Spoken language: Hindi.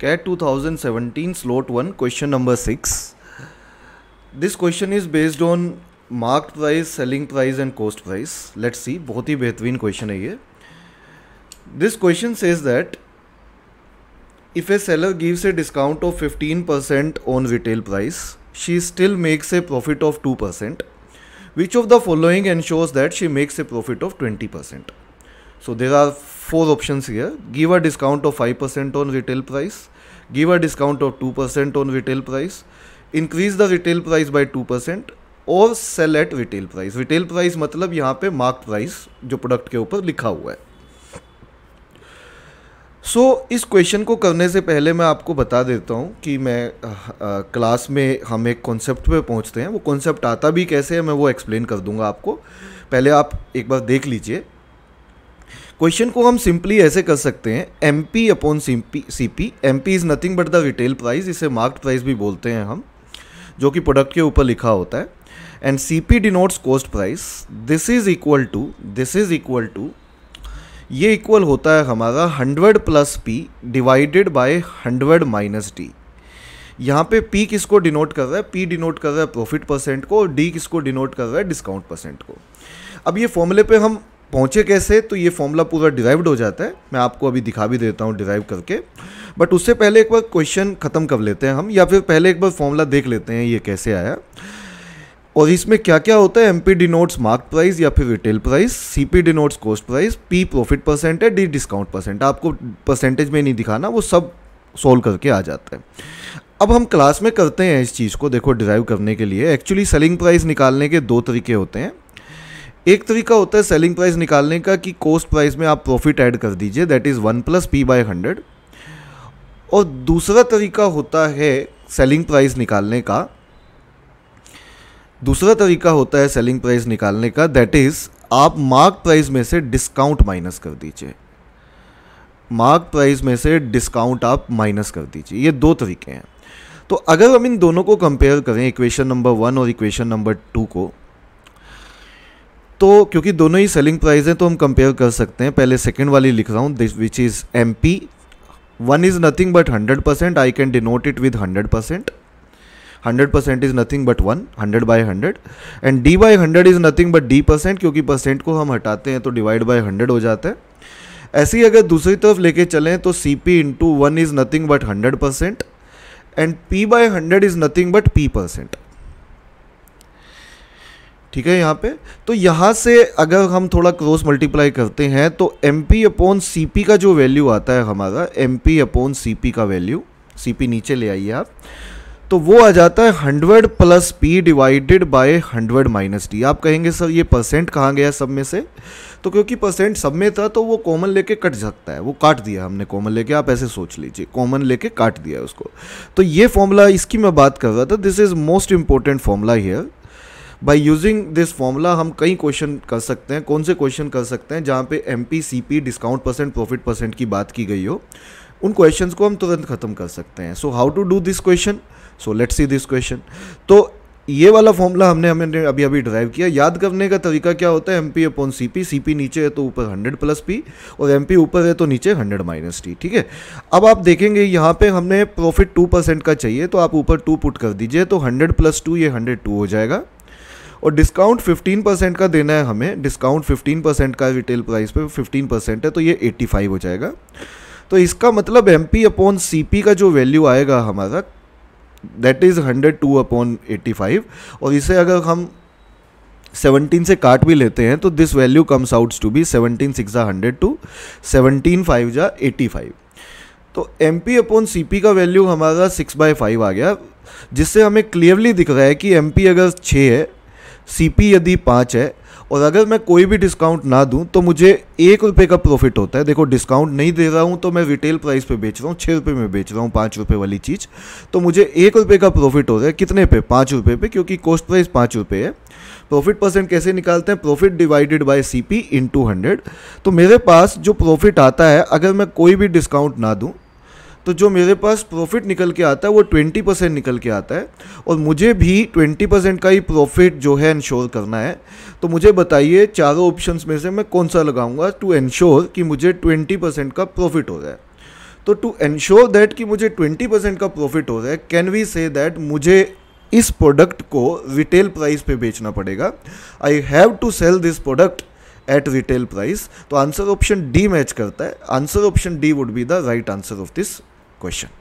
Cat two thousand 2017 slot one question number six this question is based on marked price selling price and cost price let see बहुत ही बेहतरीन क्वेश्चन है ये this question says that if a seller gives a discount of fifteen percent on retail price she still makes a profit of two percent which of the following and shows that she makes a profit of twenty percent So there are four options here. Give a discount of 5% on retail price. Give a discount of 2% on retail price. Increase the retail price by 2% or sell at retail price retail price matlab yahan pe marked price jo product ke upar likha hua hai so so, इस क्वेश्चन को करने से पहले मैं आपको बता देता हूँ कि मैं आ, क्लास में हम एक कॉन्सेप्ट पे पहुँचते हैं वो कॉन्सेप्ट आता भी कैसे है मैं वो एक्सप्लेन कर दूंगा आपको पहले आप एक बार देख लीजिए क्वेश्चन को हम सिंपली ऐसे कर सकते हैं M P upon C P M P is nothing but the retail price इसे मार्क्ट प्राइस भी बोलते हैं हम जो कि प्रोडक्ट के ऊपर लिखा होता है and C P denotes cost price this is equal to this is equal to ये इक्वल होता है हमारा hundred plus P divided by hundred minus D यहाँ पे पी किसको डिनोट कर रहा है पी डिनोट कर रहा है प्रॉफिट परसेंट को और डी किसको डिनोट कर रहा है डिस्काउंट परसेंट को अब ये फॉर्मूले पे हम पहुँचे कैसे तो ये फॉर्मूला पूरा डिराइव्ड हो जाता है मैं आपको अभी दिखा भी देता हूँ डिराइव करके बट उससे पहले एक बार क्वेश्चन ख़त्म कर लेते हैं हम या फिर पहले एक बार फॉर्मूला देख लेते हैं ये कैसे आया और इसमें क्या क्या होता है M P denotes mark price या फिर retail price C P denotes cost price P profit percent है डी डिस्काउंट परसेंट आपको परसेंटेज में नहीं दिखाना वो सब सोल्व करके आ जाता है अब हम क्लास में करते हैं इस चीज़ को देखो डिराइव करने के लिए एक्चुअली सेलिंग प्राइस निकालने के दो तरीके होते हैं एक तरीका होता है सेलिंग प्राइस निकालने का कि कॉस्ट प्राइस में आप प्रॉफिट ऐड कर दीजिए that is one plus P by hundred और दूसरा तरीका होता है सेलिंग प्राइस निकालने का दूसरा तरीका होता है सेलिंग प्राइस निकालने का दैट इज़ आप मार्क प्राइस में से डिस्काउंट माइनस कर दीजिए मार्क प्राइस में से डिस्काउंट आप माइनस कर दीजिए ये दो तरीके हैं तो अगर हम इन दोनों को कंपेयर करें इक्वेशन नंबर वन और इक्वेशन नंबर टू को तो क्योंकि दोनों ही सेलिंग प्राइस हैं तो हम कंपेयर कर सकते हैं पहले सेकंड वाली लिख रहा हूँ this which is M P one is nothing but hundred percent I can denote it with hundred percent hundred percent is nothing but one hundred by hundred and D by hundred is nothing but D percent क्योंकि परसेंट को हम हटाते हैं तो डिवाइड बाई हंड्रेड हो जाता है ऐसे ही अगर दूसरी तरफ लेके चलें तो C P into one is nothing but hundred percent and P by hundred is nothing but P percent ठीक है यहाँ पे तो यहाँ से अगर हम थोड़ा क्रॉस मल्टीप्लाई करते हैं तो M P upon C P का जो वैल्यू आता है हमारा M P upon C P का वैल्यू सी पी नीचे ले आइए आप तो वो आ जाता है hundred plus P divided by hundred minus D आप कहेंगे सर ये परसेंट कहाँ गया सब में से तो क्योंकि परसेंट सब में था तो वो कॉमन लेके कट सकता है वो काट दिया हमने कॉमन लेके आप ऐसे सोच लीजिए कॉमन लेके काट दिया उसको तो ये फॉर्मूला इसकी मैं बात कर रहा था this is most important formula here by using this formula हम कई क्वेश्चन कर सकते हैं कौन से क्वेश्चन कर सकते हैं जहाँ पे M P discount percent profit percent की बात की गई हो उन क्वेश्चंस को हम तुरंत ख़त्म कर सकते हैं so how to do this question so let's see this question तो ये वाला फॉर्मूला हमने हमने अभी अभी ड्राइव किया याद करने का तरीका क्या होता है M P upon C P C P नीचे है तो ऊपर 100 प्लस पी और एम पी ऊपर है तो नीचे 100 माइनस टी ठीक है अब आप देखेंगे यहाँ पे हमने प्रॉफिट 2 परसेंट का चाहिए तो आप ऊपर 2 पुट कर दीजिए तो 100 प्लस टू ये 102 हो जाएगा और डिस्काउंट 15 परसेंट का देना है हमें डिस्काउंट 15 परसेंट का रिटेल प्राइस पे 15 परसेंट है तो ये 85 हो जाएगा तो इसका मतलब M P upon C P का जो वैल्यू आएगा हमारा that is hundred two upon eighty five और इसे अगर हम सेवनटीन से काट भी लेते हैं तो this value comes outs to be seventeen six जा हंड्रेड टू सेवनटीन फाइव जा एटी फाइव तो M P upon C P का वैल्यू हमारा सिक्स बाई फाइव आ गया जिससे हमें क्लियरली दिख रहा है कि एम पी अगर छः है सीपी यदि पाँच है और अगर मैं कोई भी डिस्काउंट ना दूं तो मुझे एक रुपये का प्रॉफिट होता है देखो डिस्काउंट नहीं दे रहा हूं तो मैं रिटेल प्राइस पे बेच रहा हूं छः रुपये में बेच रहा हूं पाँच रुपये वाली चीज़ तो मुझे एक रुपये का प्रॉफिट हो रहा है कितने पे पाँच रुपये पे क्योंकि कॉस्ट प्राइस पाँच रुपये है प्रॉफिट परसेंट कैसे निकालते हैं profit divided by C P into hundred तो मेरे पास जो प्रॉफिट आता है अगर मैं कोई भी डिस्काउंट ना दूँ तो जो मेरे पास प्रॉफिट निकल के आता है वो ट्वेंटी परसेंट निकल के आता है और मुझे भी ट्वेंटी परसेंट का ही प्रॉफिट जो है इंश्योर करना है तो मुझे बताइए चारों ऑप्शंस में से मैं कौन सा लगाऊंगा टू इन्श्योर कि मुझे ट्वेंटी परसेंट का प्रॉफिट हो रहा है तो टू इंश्योर दैट कि मुझे ट्वेंटी परसेंट का प्रॉफिट हो रहा है कैन वी से दैट मुझे इस प्रोडक्ट को रिटेल प्राइस पे बेचना पड़ेगा I have to sell this product at retail price तो आंसर ऑप्शन डी मैच करता है answer option D would be the right answer of this question